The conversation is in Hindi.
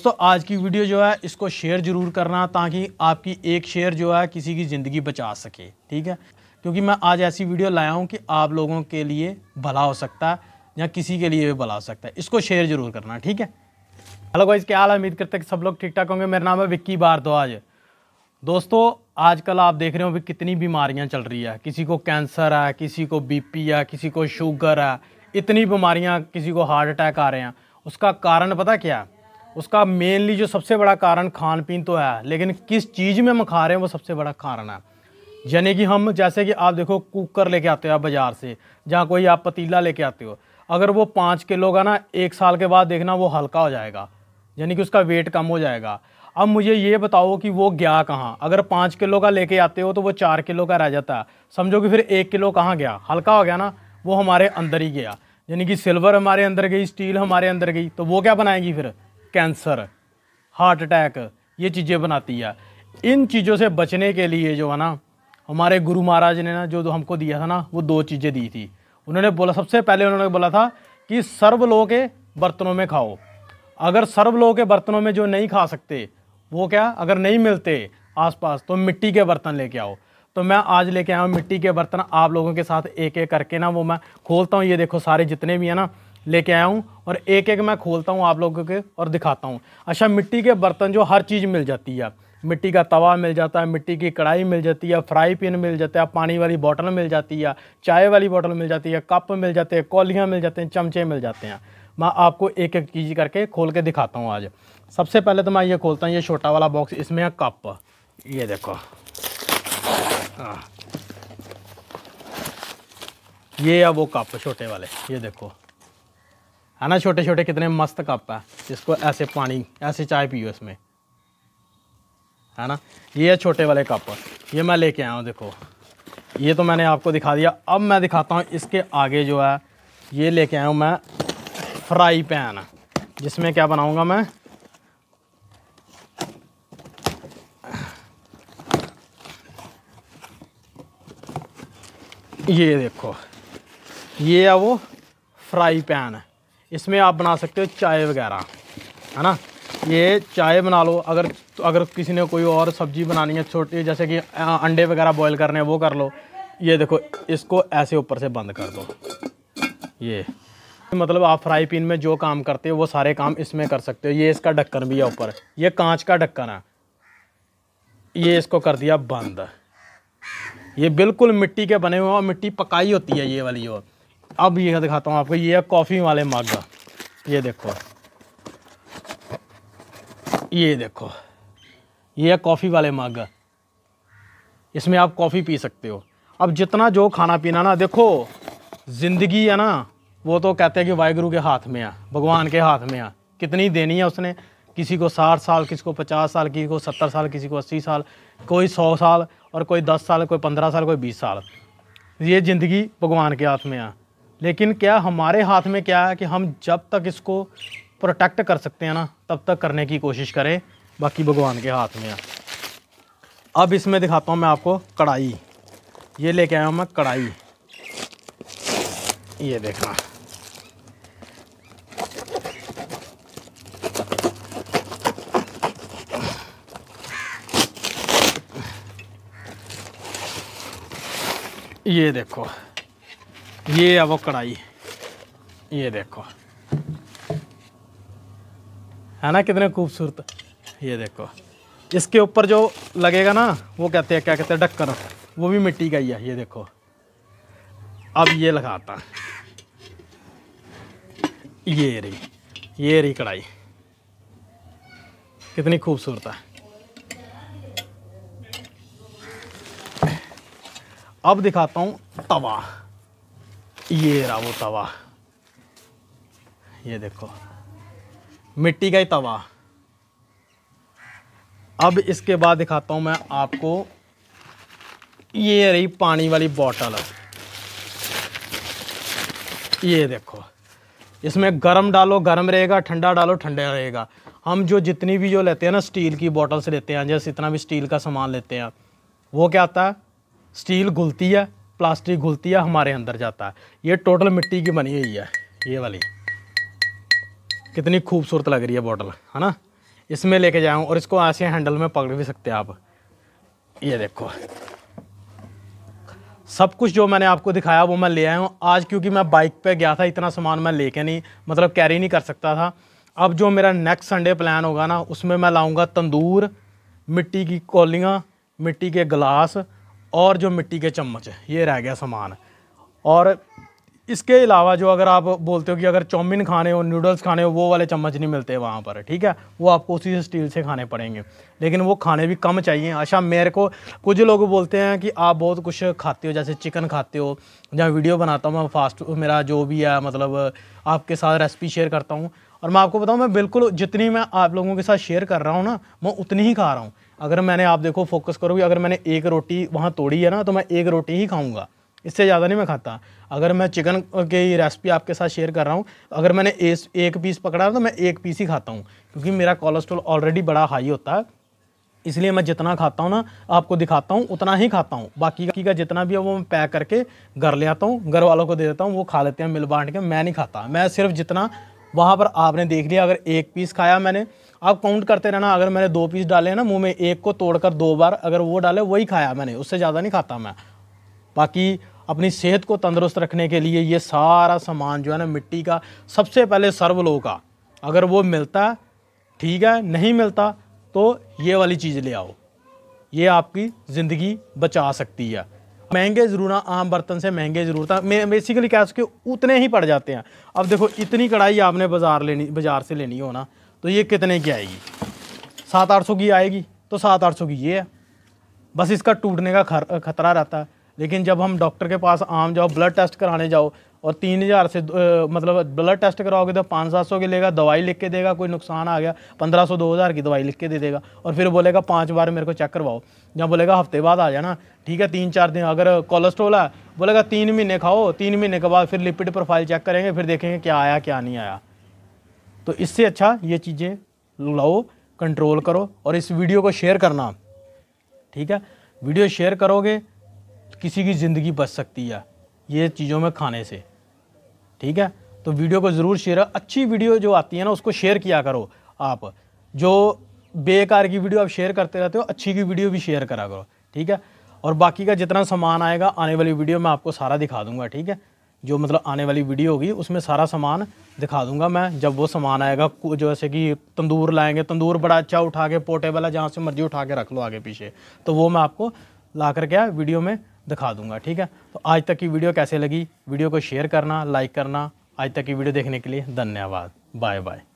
दोस्तों आज की वीडियो जो है इसको शेयर ज़रूर करना ताकि आपकी एक शेयर जो है किसी की ज़िंदगी बचा सके ठीक है क्योंकि मैं आज ऐसी वीडियो लाया हूँ कि आप लोगों के लिए भला हो सकता है या किसी के लिए भी भला हो सकता है इसको शेयर ज़रूर करना ठीक है हेलो गाइस क्या हाल उम्मीद करते हैं सब लोग ठीक ठाक होंगे मेरा नाम है विक्की भारद्वाज दोस्तों आजकल आप देख रहे हो भी कितनी बीमारियां चल रही है किसी को कैंसर है किसी को बीपी है किसी को शुगर है इतनी बीमारियां किसी को हार्ट अटैक आ रहे हैं उसका कारण पता क्या है उसका मेनली जो सबसे बड़ा कारण खान पीन तो है लेकिन किस चीज़ में हम खा रहे हैं वो सबसे बड़ा कारण है यानी कि हम जैसे कि आप देखो कुकर लेके आते हो आप बाज़ार से जहाँ कोई आप पतीला लेके आते हो अगर वो पाँच किलो का ना एक साल के बाद देखना वो हल्का हो जाएगा यानी कि उसका वेट कम हो जाएगा अब मुझे ये बताओ कि वो गया कहाँ अगर पाँच किलो का लेके आते हो तो वो चार किलो का रह जाता है समझो कि फिर एक किलो कहाँ गया हल्का हो गया ना वो हमारे अंदर ही गया यानी कि सिल्वर हमारे अंदर गई स्टील हमारे अंदर गई तो वो क्या बनाएगी फिर कैंसर हार्ट अटैक ये चीज़ें बनाती है इन चीज़ों से बचने के लिए जो है ना हमारे गुरु महाराज ने ना जो हमको दिया था ना वो दो चीज़ें दी थी उन्होंने बोला सबसे पहले उन्होंने बोला था कि सर्व लोग के बर्तनों में खाओ अगर सर्व लोग के बर्तनों में जो नहीं खा सकते वो क्या अगर नहीं मिलते आसपास तो मिट्टी के बर्तन लेके आओ तो मैं आज लेके आया हूँ मिट्टी के बर्तन आप लोगों के साथ एक एक करके ना वो मैं खोलता हूँ ये देखो सारे जितने भी हैं ना लेके आया हूँ और एक एक मैं खोलता हूँ आप लोगों के और दिखाता हूँ अच्छा मिट्टी के बर्तन जो हर चीज़ मिल जाती है मिट्टी का तवा मिल जाता है मिट्टी की कढ़ाई मिल जाती है फ्राई पैन मिल जाता है पानी वाली बॉटल मिल जाती है चाय वाली बॉटल मिल जाती है कप मिल जाते हैं कौलियाँ मिल जाते हैं चमचे मिल जाते हैं मैं आपको एक एक चीज़ करके खोल के दिखाता हूँ आज सबसे पहले तो मैं ये खोलता हूँ ये छोटा वाला बॉक्स इसमें है कप ये देखो हाँ। ये है वो कप छोटे वाले ये देखो है ना छोटे छोटे कितने मस्त कप है जिसको ऐसे पानी ऐसे चाय पियो इसमें है ना ये है छोटे वाले कप ये मैं लेके आया हूँ देखो ये तो मैंने आपको दिखा दिया अब मैं दिखाता हूँ इसके आगे जो है ये लेके आया हूँ मैं फ्राई पैन जिसमें क्या बनाऊँगा मैं ये देखो ये है वो फ्राई पैन है इसमें आप बना सकते हो चाय वगैरह है ना ये चाय बना लो अगर तो अगर किसी ने कोई और सब्ज़ी बनानी है छोटी जैसे कि अंडे वगैरह बॉईल करने हैं वो कर लो ये देखो इसको ऐसे ऊपर से बंद कर दो ये मतलब आप फ्राई पैन में जो काम करते हो वो सारे काम इसमें कर सकते हो ये इसका ढक्कन भी है ऊपर ये कांच का ढक्कन है ये इसको कर दिया बंद ये बिल्कुल मिट्टी के बने हुए और मिट्टी पकाई होती है ये वाली और अब ये दिखाता हूँ आपको ये है कॉफ़ी वाले मग ये देखो ये देखो ये है कॉफ़ी वाले मग इसमें आप कॉफ़ी पी सकते हो अब जितना जो खाना पीना ना देखो ज़िंदगी है ना वो तो कहते हैं कि वाहगुरु के हाथ में है भगवान के हाथ में आ कितनी देनी है उसने किसी को साठ साल किसी को पचास साल किसी को सत्तर साल किसी को अस्सी साल कोई सौ साल और कोई दस साल कोई पंद्रह साल कोई बीस साल ये ज़िंदगी भगवान के हाथ में आ लेकिन क्या हमारे हाथ में क्या है कि हम जब तक इसको प्रोटेक्ट कर सकते हैं ना तब तक करने की कोशिश करें बाकी भगवान के हाथ में है अब इसमें दिखाता हूँ मैं आपको कढ़ाई ये लेके आया हूँ मैं कढ़ाई ये देखना ये देखो ये है वो कढ़ाई ये देखो है ना कितने खूबसूरत ये देखो इसके ऊपर जो लगेगा ना वो कहते हैं क्या कहते हैं ढक्कन वो भी मिट्टी का ही है ये देखो अब ये लगाता ये रही ये रही कढ़ाई कितनी खूबसूरत है अब दिखाता हूँ तवा ये रहा वो तवा ये देखो मिट्टी का ही तवा अब इसके बाद दिखाता हूँ मैं आपको ये रही पानी वाली बॉटल ये देखो इसमें गरम डालो गरम रहेगा ठंडा डालो ठंडा रहेगा हम जो जितनी भी जो लेते हैं ना स्टील की बॉटल से लेते हैं जैसे इतना भी स्टील का सामान लेते हैं वो क्या आता है स्टील घुलती है प्लास्टिक घुलती है हमारे अंदर जाता है ये टोटल मिट्टी की बनी हुई है ये वाली कितनी खूबसूरत लग रही है बॉटल है ना इसमें लेके जाऊँ और इसको ऐसे हैंडल में पकड़ भी सकते हैं आप ये देखो सब कुछ जो मैंने आपको दिखाया वो मैं ले आया हूँ आज क्योंकि मैं बाइक पे गया था इतना सामान मैं लेके नहीं मतलब कैरी नहीं कर सकता था अब जो मेरा नेक्स्ट संडे प्लान होगा ना उसमें मैं लाऊँगा तंदूर मिट्टी की कौलियाँ मिट्टी के गिलास और जो मिट्टी के चम्मच है ये रह गया सामान और इसके अलावा जो अगर आप बोलते हो कि अगर चौमिन खाने हो नूडल्स खाने हो वो वाले चम्मच नहीं मिलते वहाँ पर ठीक है वो आपको उसी से स्टील से खाने पड़ेंगे लेकिन वो खाने भी कम चाहिए अच्छा मेरे को कुछ लोग बोलते हैं कि आप बहुत कुछ खाते हो जैसे चिकन खाते हो जहाँ वीडियो बनाता हूँ मैं फास्ट मेरा जो भी है मतलब आपके साथ रेसिपी शेयर करता हूँ और मैं आपको बताऊँ मैं बिल्कुल जितनी मैं आप लोगों के साथ शेयर कर रहा हूँ ना मैं उतनी ही खा रहा हूँ अगर मैंने आप देखो फोकस करो कि अगर मैंने एक रोटी वहाँ तोड़ी है ना तो मैं एक रोटी ही खाऊंगा इससे ज़्यादा नहीं मैं खाता अगर मैं चिकन की रेसिपी आपके साथ शेयर कर रहा हूँ अगर मैंने एस, एक पीस पकड़ा तो मैं एक पीस ही खाता हूँ क्योंकि मेरा कोलेस्ट्रॉल ऑलरेडी बड़ा हाई होता है इसलिए मैं जितना खाता हूँ ना आपको दिखाता हूँ उतना ही खाता हूँ बाकी का, का जितना भी है वो मैं पैक करके घर ले आता हूँ घर वालों को दे देता हूँ वो खा लेते हैं मिल बांट के मैं नहीं खाता मैं सिर्फ जितना वहाँ पर आपने देख लिया अगर एक पीस खाया मैंने आप काउंट करते रहना अगर मैंने दो पीस डाले ना मुंह में एक को तोड़कर दो बार अगर वो डाले वही खाया मैंने उससे ज़्यादा नहीं खाता मैं बाकी अपनी सेहत को तंदुरुस्त रखने के लिए ये सारा सामान जो है ना मिट्टी का सबसे पहले सर्वलो का अगर वो मिलता है ठीक है नहीं मिलता तो ये वाली चीज़ ले आओ ये आपकी ज़िंदगी बचा सकती है महंगे ज़रूर आम बर्तन से महंगे ज़रूर था बेसिकली कह उसके उतने ही पड़ जाते हैं अब देखो इतनी कढ़ाई आपने बाज़ार लेनी बाज़ार से लेनी हो ना तो ये कितने की आएगी सात आठ सौ की आएगी तो सात आठ सौ की ये है बस इसका टूटने का खतरा रहता है लेकिन जब हम डॉक्टर के पास आम जाओ ब्लड टेस्ट कराने जाओ और तीन हज़ार से मतलब ब्लड टेस्ट कराओगे तो पाँच सात सौ की लेगा दवाई लिख के देगा कोई नुकसान आ गया पंद्रह सौ दो हज़ार की दवाई लिख के दे देगा और फिर बोलेगा पाँच बार मेरे को चेक करवाओ या बोलेगा हफ्ते बाद आ जाना ठीक है तीन चार दिन अगर कोलेस्ट्रोल है बोलेगा तीन महीने खाओ तीन महीने के बाद फिर लिपिड प्रोफाइल चेक करेंगे फिर देखेंगे क्या आया क्या नहीं आया तो इससे अच्छा ये चीज़ें लाओ कंट्रोल करो और इस वीडियो को शेयर करना ठीक है वीडियो शेयर करोगे किसी की ज़िंदगी बच सकती है ये चीज़ों में खाने से ठीक है तो वीडियो को ज़रूर शेयर अच्छी वीडियो जो आती है ना उसको शेयर किया करो आप जो बेकार की वीडियो आप शेयर करते रहते हो अच्छी की वीडियो भी शेयर करा करो ठीक है और बाकी का जितना सामान आएगा आने वाली वीडियो में आपको सारा दिखा दूंगा ठीक है जो मतलब आने वाली वीडियो होगी उसमें सारा सामान दिखा दूंगा मैं जब वो सामान आएगा जैसे कि तंदूर लाएंगे तंदूर बड़ा अच्छा उठा के पोर्टेबल है जहाँ से मर्जी उठा के रख लो आगे पीछे तो वो मैं आपको ला कर क्या वीडियो में दिखा दूंगा ठीक है तो आज तक की वीडियो कैसे लगी वीडियो को शेयर करना लाइक करना आज तक की वीडियो देखने के लिए धन्यवाद बाय बाय